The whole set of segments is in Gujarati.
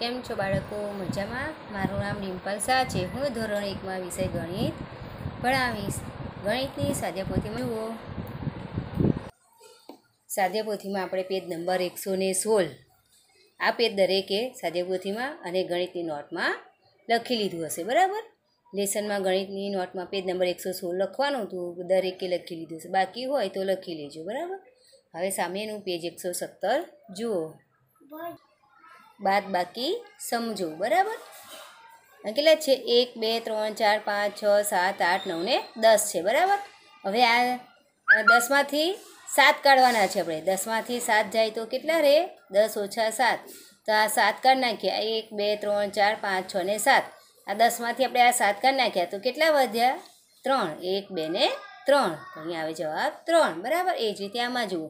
કેમ છો બાળકો મજામાં મારું નામ ડિમ્પલ શાહ છે હું ધોરણ એકમાં વિષય ગણિત ભણાવીશ ગણિતની સાધ્યપોથીમાં જુઓ સાધ્યપોથીમાં આપણે પેજ નંબર એકસો ને સોળ આ પેજ દરેકે સાધ્યપોથીમાં અને ગણિતની નોટમાં લખી લીધું હશે બરાબર લેસનમાં ગણિતની નોટમાં પેજ નંબર એકસો સોળ લખવાનું હતું દરેકે લખી લીધું હશે બાકી હોય તો લખી લેજો બરાબર હવે સામેનું પેજ એકસો સત્તર જુઓ બાદ બાકી સમજો બરાબર કેટલા છે એક બે ત્રણ ચાર પાંચ છ સાત આઠ નવ ને દસ છે બરાબર હવે આ દસમાંથી સાત કાઢવાના છે આપણે દસમાંથી સાત જાય તો કેટલા રહે દસ ઓછા સાત તો આ સાત કાઢ નાખ્યા એક બે ત્રણ ચાર પાંચ છ ને સાત આ દસમાંથી આપણે આ સાત કાઢ નાખ્યા તો કેટલા વધ્યા ત્રણ એક બે ને ત્રણ અહીંયા આવે જવાબ ત્રણ બરાબર એ જ રીતે આમાં જુઓ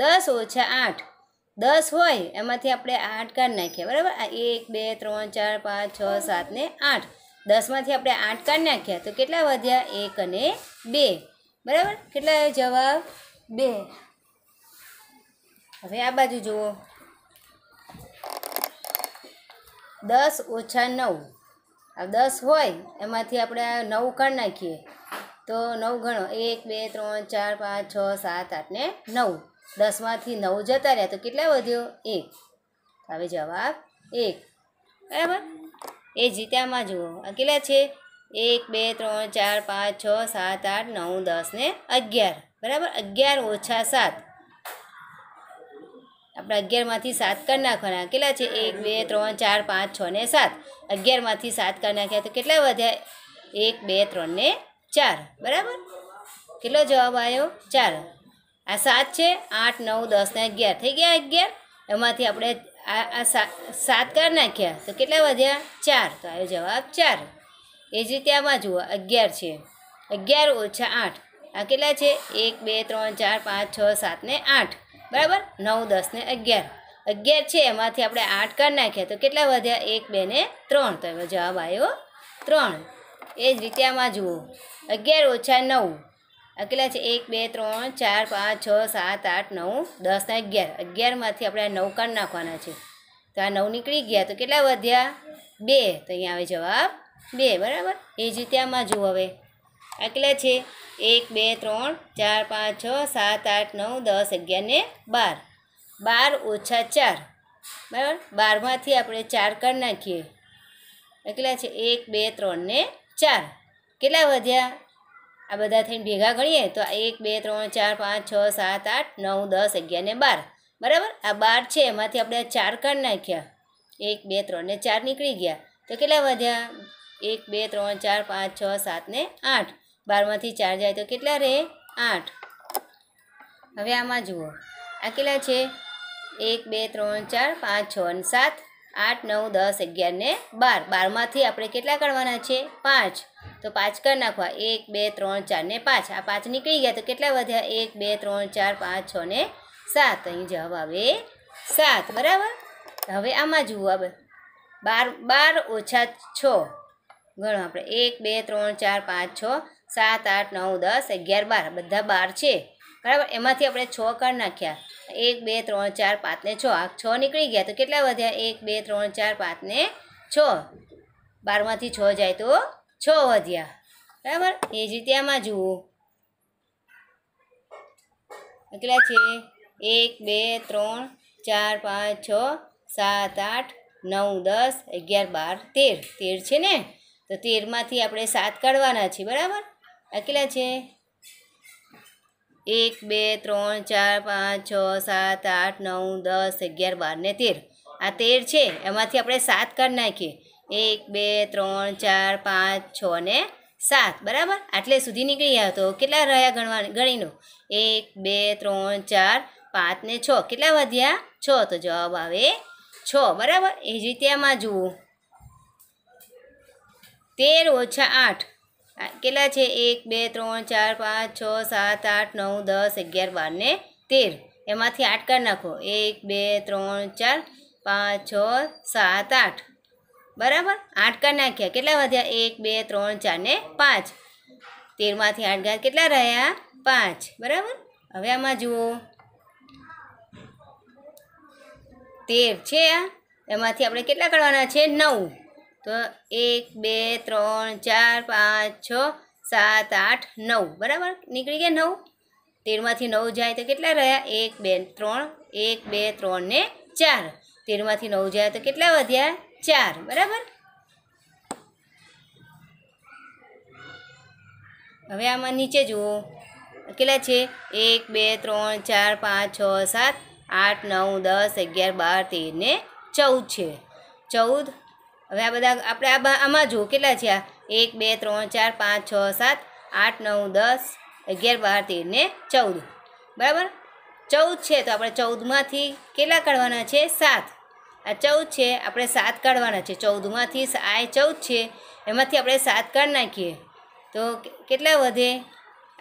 દસ ઓછા આઠ દસ હોય એમાંથી આપણે આઠ કાઢી નાખીએ બરાબર એક બે ત્રણ ચાર પાંચ છ સાત ને આઠ દસમાંથી આપણે આઠ કાઢી નાખ્યા તો કેટલા વધ્યા એક અને બે બરાબર કેટલા આવ્યો જવાબ બે હવે આ બાજુ જુઓ દસ ઓછા નવ આ દસ હોય એમાંથી આપણે નવ કાઢી નાખીએ તો નવ ગણો એક બે ત્રણ ચાર પાંચ છ સાત આઠ ને નવ દસમાંથી નવ જતા રહ્યા તો કેટલા વધ્યો એક હવે જવાબ એક બરાબર એ જીત્યામાં જુઓ આ કેટલા છે એક બે ત્રણ ચાર પાંચ છ સાત આઠ નવ દસ ને અગિયાર બરાબર અગિયાર ઓછા સાત આપણે અગિયારમાંથી સાત કરી નાખવાના કેટલા છે એક બે ત્રણ ચાર પાંચ છ ને સાત અગિયારમાંથી સાત કરી નાખ્યા તો કેટલા વધ્યા એક બે ત્રણ ને ચાર બરાબર કેટલો જવાબ આવ્યો ચાર આ સાત છે આઠ નવ દસ ને અગિયાર થઈ ગયા અગિયાર એમાંથી આપણે આ સાત કાઢ નાખ્યા તો કેટલા વધ્યા ચાર તો આવ્યો જવાબ ચાર એ જ રીતે આમાં જુઓ અગિયાર છે અગિયાર ઓછા આઠ આ કેટલા છે એક બે ત્રણ ચાર પાંચ છ સાત ને આઠ બરાબર નવ દસ ને અગિયાર અગિયાર છે એમાંથી આપણે આઠ કાઢ નાખ્યા તો કેટલા વધ્યા એક બે ને ત્રણ તો એનો જવાબ આવ્યો ત્રણ એ જ રીતે આમાં જુઓ અગિયાર ઓછા નવ અકેલા છે એક બે ત્રણ ચાર પાંચ છ સાત આઠ નવ દસ ને અગિયાર અગિયારમાંથી આપણે આ નવ કાઢ નાખવાના છે તો આ નવ નીકળી ગયા તો કેટલા વધ્યા બે તો અહીંયા આવે જવાબ બે બરાબર એ જ રીતે આમાં જુઓ હવે આ કેટલા છે એક બે ત્રણ ચાર પાંચ છ સાત આઠ નવ દસ અગિયાર ને બાર બાર ઓછા ચાર બરાબર બારમાંથી આપણે ચાર કાઢ નાખીએ અકેલા છે એક બે ત્રણ ને ચાર કેટલા વધ્યા આ બધા થઈને ભેગા ગણીએ તો એક બે ત્રણ ચાર પાંચ છ સાત આઠ નવ દસ અગિયાર ને બાર બરાબર આ બાર છે એમાંથી આપણે ચાર કાઢ નાખ્યા એક બે ત્રણ ને ચાર નીકળી ગયા તો કેટલા વધ્યા એક બે ત્રણ ચાર પાંચ છ સાત ને આઠ બારમાંથી ચાર જાય તો કેટલા રહે આઠ હવે આમાં જુઓ આ કેટલા છે એક બે ત્રણ ચાર પાંચ છ અને સાત આઠ નવ દસ અગિયાર ને બાર બારમાંથી આપણે કેટલા કાઢવાના છે પાંચ તો પાંચ કરી નાખવા એક બે ત્રણ ચાર ને પાંચ આ પાંચ નીકળી ગયા તો કેટલા વધ્યા એક બે ત્રણ ચાર પાંચ છ ને સાત અહીં જવાબ આવે સાત બરાબર હવે આમાં જુઓ બાર બાર ઓછા છ ગણો આપણે એક બે ત્રણ ચાર પાંચ છ સાત આઠ નવ દસ અગિયાર બાર બધા બાર છે બરાબર એમાંથી આપણે છ કર નાખ્યા એક બે ત્રણ ચાર પાંચ ને છ આ છ નીકળી ગયા તો કેટલા વધ્યા એક બે ત્રણ ચાર પાંચ ને છ બારમાંથી છ જાય તો છ વધ્યા બરાબર એ જ રીતે આમાં જુઓ કેટલા છે એક બે ત્રણ ચાર પાંચ છ સાત આઠ નવ દસ અગિયાર બાર તેર તેર છે ને તો તેરમાંથી આપણે સાત કાઢવાના છે બરાબર આ કેટલા છે એક બે ત્રણ ચાર પાંચ છ સાત આઠ નવ દસ અગિયાર બાર ને તેર આ તેર છે એમાંથી આપણે સાત કાઢી નાખીએ એક બે ત્રણ ચાર પાંચ છ ને સાત બરાબર આટલે સુધી નીકળી ગયા તો કેટલા રહ્યા ગણવા ગણીનો એક બે ત્રણ ચાર પાંચ ને છ કેટલા વધ્યા છ તો જવાબ આવે છ બરાબર એ જ રીતે આમાં જુઓ તેર ઓછા આઠ કેટલા છે એક બે ત્રણ ચાર પાંચ છ સાત આઠ નવ દસ અગિયાર બાર ને તેર એમાંથી આઠ નાખો એક બે ત્રણ ચાર પાંચ છ સાત આઠ બરાબર આઠ નાખ્યા કેટલા વધ્યા એક બે ત્રણ ચાર ને પાંચ તેરમાંથી આઠ કેટલા રહ્યા પાંચ બરાબર હવે આમાં જુઓ તેર છે આ એમાંથી આપણે કેટલા કરવાના છે નવ તો એક બે ત્રણ ચાર પાંચ છ સાત આઠ નવ બરાબર નીકળી ગયા નવ તેરમાંથી નવ જાય તો કેટલા રહ્યા એક બે ત્રણ એક બે ત્રણ ને ચાર તેરમાંથી નવ જાય તો કેટલા વધ્યા ચાર બરાબર હવે આમાં નીચે જુઓ કેટલા છે એક બે ત્રણ ચાર પાંચ છ સાત આઠ નવ દસ અગિયાર બાર તેર ને ચૌદ છે ચૌદ હવે આ બધા આપણે આમાં જુઓ કેટલા છે આ એક બે ત્રણ ચાર પાંચ છ સાત આઠ નવ દસ અગિયાર બાર તેર ને ચૌદ બરાબર ચૌદ છે તો આપણે ચૌદમાંથી કેટલા કાઢવાના છે સાત આ ચૌદ છે આપણે સાત કાઢવાના છે ચૌદમાંથી આ ચૌદ છે એમાંથી આપણે સાત કાઢ નાખીએ તો કેટલા વધે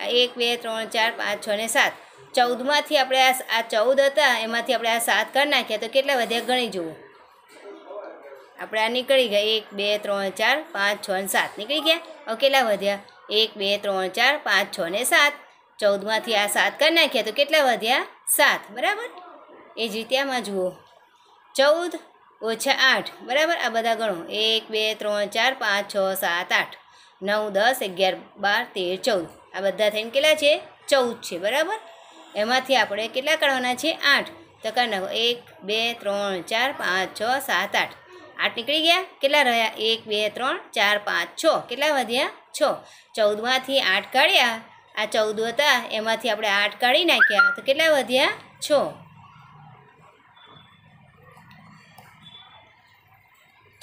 આ એક બે ત્રણ ચાર પાંચ છ ને સાત ચૌદમાંથી આપણે આ આ ચૌદ હતા એમાંથી આપણે આ સાત કાઢ નાખ્યા તો કેટલા વધ્યા ગણી જુઓ આપણે આ નીકળી ગયા એક બે ત્રણ ચાર પાંચ છ ને સાત નીકળી ગયા હવે કેટલા વધ્યા એક બે ત્રણ ચાર પાંચ છ ને સાત ચૌદમાંથી આ સાત કાઢી નાખ્યા તો કેટલા વધ્યા સાત બરાબર એ જ રીતે આમાં જુઓ ચૌદ ઓછા આઠ બરાબર આ બધા ગણો એક બે ત્રણ ચાર પાંચ છ સાત આઠ નવ દસ અગિયાર બાર તેર ચૌદ આ બધા થઈને કેટલા છે ચૌદ છે બરાબર એમાંથી આપણે કેટલા કાઢવાના છે આઠ તો કાઢ એક બે ત્રણ ચાર પાંચ છ સાત આઠ આઠ નીકળી ગયા કેટલા રહ્યા એક બે ત્રણ ચાર પાંચ છ કેટલા વધ્યા છ ચૌદમાંથી આઠ કાઢ્યા આ ચૌદ હતા એમાંથી આપણે આઠ કાઢી નાખ્યા તો કેટલા વધ્યા છ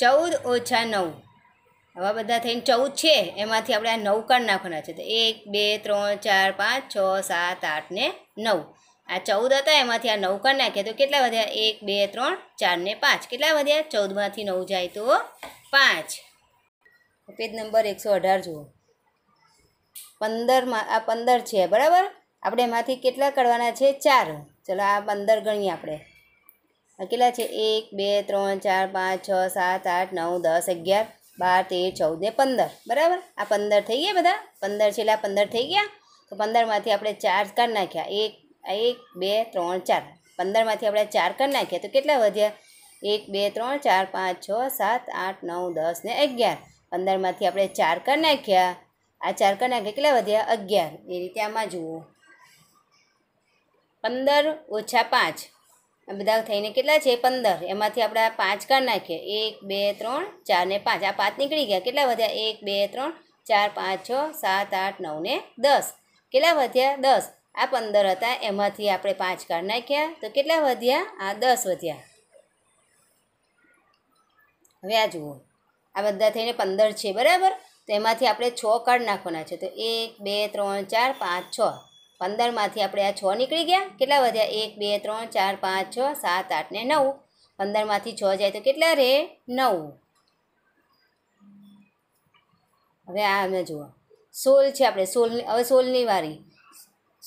ચૌદ ઓછા નવ હવે બધા થઈને ચૌદ છે એમાંથી આપણે આ નવ કાઢ નાખવાના છે તો એક બે ત્રણ ચાર પાંચ છ સાત આઠ ને નવ આ ચૌદ હતા એમાંથી આ નવ કાઢ નાખ્યા તો કેટલા વધ્યા એક બે ત્રણ ચાર ને પાંચ કેટલા વધ્યા ચૌદમાંથી નવ જાય તો પાંચ પેજ નંબર એકસો અઢાર જુઓ પંદરમાં આ પંદર છે બરાબર આપણે એમાંથી કેટલા કાઢવાના છે ચાર ચલો આ પંદર ગણીએ આપણે કેટલા છે એક બે ત્રણ ચાર પાંચ છ સાત આઠ નવ દસ અગિયાર બાર તેર ચૌદ ને પંદર બરાબર આ પંદર થઈ ગયા બધા પંદર છેલ્લા પંદર થઈ ગયા તો પંદરમાંથી આપણે ચાર કાઢ નાખ્યા એક એક બે ત્રણ ચાર પંદરમાંથી આપણે ચાર કાઢ નાખ્યા તો કેટલા વધ્યા એક બે ત્રણ ચાર પાંચ છ સાત આઠ નવ દસ ને અગિયાર પંદરમાંથી આપણે ચાર કાઢ નાખ્યા આ ચાર કાઢ નાખ્યા કેટલા વધ્યા અગિયાર એ રીતે આમાં જુઓ પંદર ઓછા પાંચ બધા થઈને કેટલા છે પંદર એમાંથી આપણે પાંચ કાઢ નાખીએ એક બે ત્રણ ચાર ને પાંચ આ પાંચ નીકળી ગયા કેટલા વધ્યા એક બે ત્રણ ચાર પાંચ છ સાત આઠ નવ ને દસ કેટલા વધ્યા દસ આ પંદર હતા એમાંથી આપણે પાંચ કાઢ નાખ્યા તો કેટલા વધ્યા આ દસ વધ્યા હવે આ જુઓ આ બધા થઈને પંદર છે બરાબર તો એમાંથી આપણે છ કાર્ડ નાખવાના છે તો એક બે ત્રણ ચાર પાંચ છ પંદરમાંથી આપણે આ છ નીકળી ગયા કેટલા વધ્યા એક બે ત્રણ ચાર પાંચ છ સાત આઠ ને નવ પંદરમાંથી છ જાય તો કેટલા રહે નવ હવે આ અમે જુઓ સોલ છે આપણે સોલ હવે સોલની વારી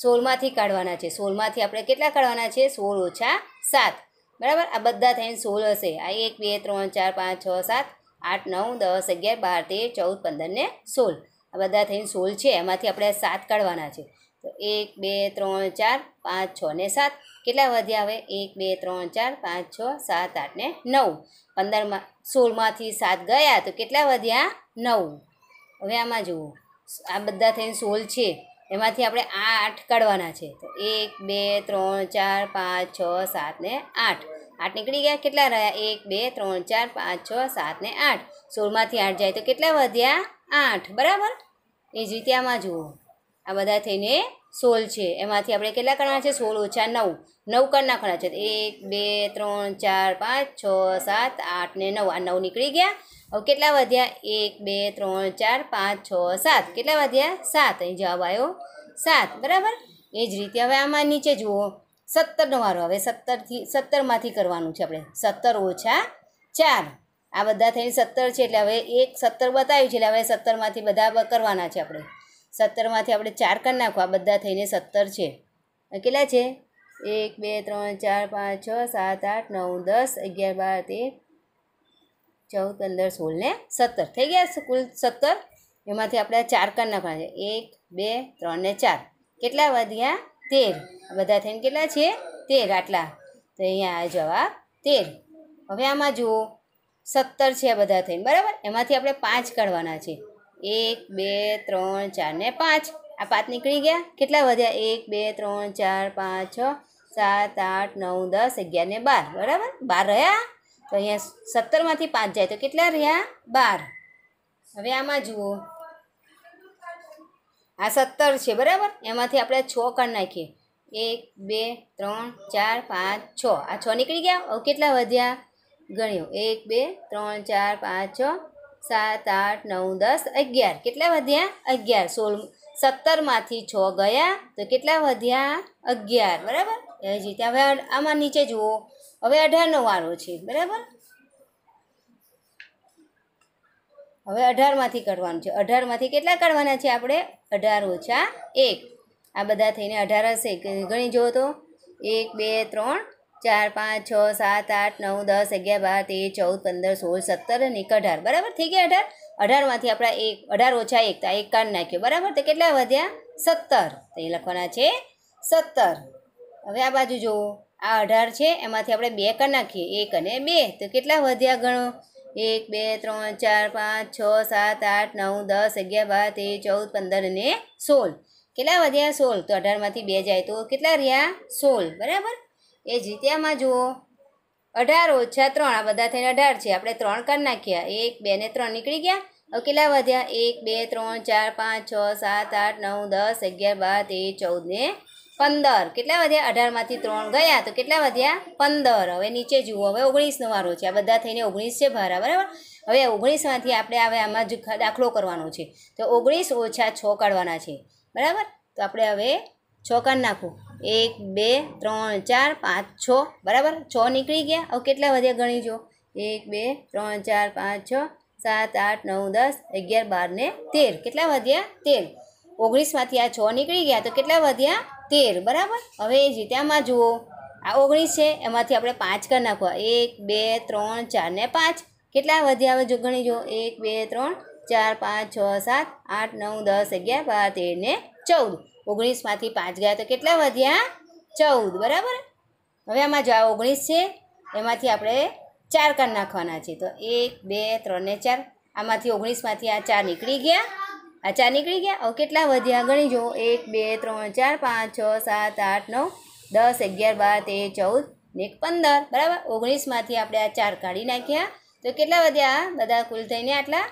સોલમાંથી કાઢવાના છે સોલમાંથી આપણે કેટલા કાઢવાના છે સોળ ઓછા સાત બરાબર આ બધા થઈને સોળ હશે આ એક બે ત્રણ ચાર પાંચ છ સાત આઠ નવ દસ અગિયાર બાર તેર ચૌદ પંદર ને સોળ આ બધા થઈને સોળ છે એમાંથી આપણે સાત કાઢવાના છે તો એક બે ત્રણ ચાર પાંચ છ ને સાત કેટલા વધ્યા હવે એક બે ત્રણ ચાર પાંચ છ સાત આઠ ને નવ પંદરમાં સોળમાંથી સાત ગયા તો કેટલા વધ્યા નવ હવે આમાં જુઓ આ બધા થઈને સોળ છે એમાંથી આપણે આઠ કાઢવાના છે તો એક બે ત્રણ ચાર પાંચ છ સાત ને આઠ આઠ નીકળી ગયા કેટલા રહ્યા એક બે ત્રણ ચાર પાંચ છ સાત ને આઠ સોળમાંથી આઠ જાય તો કેટલા વધ્યા આઠ બરાબર એ જ રીતે આમાં જુઓ આ બધા થઈને સોલ છે એમાંથી આપણે કેટલા કરવાના છે સોળ ઓછા નવ નવ કરી નાખવાના છે એક બે ત્રણ ચાર પાંચ છ સાત આઠ ને નવ આ નવ નીકળી ગયા હવે કેટલા વધ્યા એક બે ત્રણ ચાર પાંચ છ સાત કેટલા વધ્યા સાત અહીં જવાબ આવ્યો સાત બરાબર એ જ રીતે હવે આમાં નીચે જુઓ સત્તરનો વારો હવે સત્તરથી સત્તરમાંથી કરવાનું છે આપણે સત્તર ઓછા ચાર આ બધા થઈને સત્તર છે એટલે હવે એક સત્તર બતાવ્યું છે એટલે હવે સત્તરમાંથી બધા કરવાના છે આપણે સત્તરમાંથી આપણે ચાર કરી નાખો આ બધા થઈને સત્તર છે કેટલા છે એક બે ત્રણ ચાર પાંચ છ સાત આઠ નવ દસ અગિયાર બાર તેર ચૌદ પંદર સોળ ને સત્તર થઈ ગયા કુલ સત્તર એમાંથી આપણે ચાર કરી નાખવાના છે એક બે ત્રણ ને ચાર કેટલા વધ્યા તેર બધા થઈને કેટલા છે તેર આટલા તો અહીંયા જવાબ તેર હવે આમાં જુઓ સત્તર છે બધા થઈને બરાબર એમાંથી આપણે પાંચ કાઢવાના છે એક બે ત્રણ ચાર ને પાંચ આ પાંચ નીકળી ગયા કેટલા વધ્યા એક બે ત્રણ ચાર પાંચ છ સાત આઠ નવ દસ અગિયાર ને બાર બરાબર બાર રહ્યા તો અહીંયા સત્તરમાંથી પાંચ જાય તો કેટલા રહ્યા બાર હવે આમાં જુઓ આ સત્તર છે બરાબર એમાંથી આપણે છ કરી નાખીએ એક બે ત્રણ ચાર પાંચ છ આ છ નીકળી ગયા કેટલા વધ્યા ગણ્યો એક બે ત્રણ ચાર પાંચ છ સાત આઠ નવ દસ અગિયાર કેટલા વધ્યા અગિયાર સોળ સત્તરમાંથી છ ગયા તો કેટલા વધ્યા અગિયાર બરાબર એ જ હવે આમાં નીચે જુઓ હવે અઢારનો વારો છે બરાબર હવે અઢારમાંથી કાઢવાનું છે અઢારમાંથી કેટલા કાઢવાના છે આપણે અઢાર ઓછા એક આ બધા થઈને અઢાર હશે ગણી જુઓ તો એક બે ત્રણ ચાર પાંચ છ સાત આઠ નવ દસ અગિયાર બાર તેર ચૌદ પંદર સોળ સત્તર અને એક અઢાર બરાબર થઈ ગયા અઢાર અઢારમાંથી આપણા એક અઢાર ઓછા એક તા એક કાઢ નાખ્યો બરાબર તો કેટલા વધ્યા સત્તર તો એ લખવાના છે સત્તર હવે આ બાજુ જુઓ આ અઢાર છે એમાંથી આપણે બે કાઢ નાખીએ એક અને બે તો કેટલા વધ્યા ગણો એક બે ત્રણ ચાર પાંચ છ સાત આઠ નવ દસ અગિયાર બાર તેર ચૌદ પંદર અને સોળ કેટલા વધ્યા સોળ તો અઢારમાંથી બે જાય તો કેટલા રહ્યા સોળ બરાબર એ જીત્યામાં જુઓ અઢાર ઓછા ત્રણ આ બધા થઈને અઢાર છે આપણે ત્રણ કરી નાખ્યા એક બે ને ત્રણ નીકળી ગયા હવે કેટલા વધ્યા એક બે ત્રણ ચાર પાંચ છ સાત આઠ નવ દસ અગિયાર બાર તેર ચૌદ ને પંદર કેટલા વધ્યા અઢારમાંથી ત્રણ ગયા તો કેટલા વધ્યા પંદર હવે નીચે જુઓ હવે ઓગણીસનો વારો છે આ બધા થઈને ઓગણીસ છે ભારા બરાબર હવે ઓગણીસમાંથી આપણે હવે આમાં જ દાખલો કરવાનો છે તો ઓગણીસ ઓછા છ કાઢવાના છે બરાબર તો આપણે હવે છ કાઢ નાખું એક બે ત્રણ ચાર પાંચ છ બરાબર છ નીકળી ગયા હવે કેટલા વધ્યા ગણી જો એક બે ત્રણ ચાર પાંચ છ સાત આઠ નવ દસ અગિયાર બાર ને તેર કેટલા વધ્યા તેર ઓગણીસમાંથી આ છ નીકળી ગયા તો કેટલા વધ્યા તેર બરાબર હવે એ જ જુઓ આ ઓગણીસ છે એમાંથી આપણે પાંચ કરી નાખવા એક બે ત્રણ ચાર ને પાંચ કેટલા વધ્યા હવે જો ગણી ગણીજો એક બે ત્રણ ચાર પાંચ છ સાત આઠ નવ દસ અગિયાર બાર તેર ને ચૌદ ઓગણીસમાંથી પાંચ ગયા તો કેટલા વધ્યા ચૌદ બરાબર હવે આમાં જવાબ ઓગણીસ છે એમાંથી આપણે ચાર કાઢ નાખવાના છે તો એક બે ત્રણ ને ચાર આમાંથી ઓગણીસમાંથી આ ચાર નીકળી ગયા આ ચાર નીકળી ગયા હવે કેટલા વધ્યા ગણી જુઓ એક બે ત્રણ ચાર પાંચ છ સાત આઠ નવ દસ અગિયાર બાર તેર ચૌદ ને એક પંદર બરાબર ઓગણીસમાંથી આપણે આ ચાર કાઢી નાખ્યા તો કેટલા વધ્યા બધા કુલ થઈને આટલા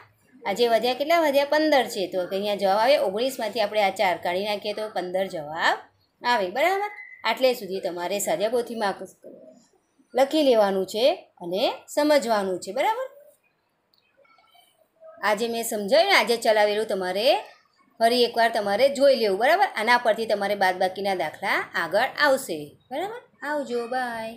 આજે વધ્યા કેટલા વધ્યા પંદર છે તો અહીંયા જવાબ આવે ઓગણીસમાંથી આપણે આ ચાર કાઢી નાખીએ તો પંદર જવાબ આવે બરાબર આટલે સુધી તમારે સાજાપોથીમાં લખી લેવાનું છે અને સમજવાનું છે બરાબર આજે મેં સમજાવ્યું ને આજે ચલાવેલું તમારે ફરી એકવાર તમારે જોઈ લેવું બરાબર આના પરથી તમારે બાદબાકીના દાખલા આગળ આવશે બરાબર આવજો બાય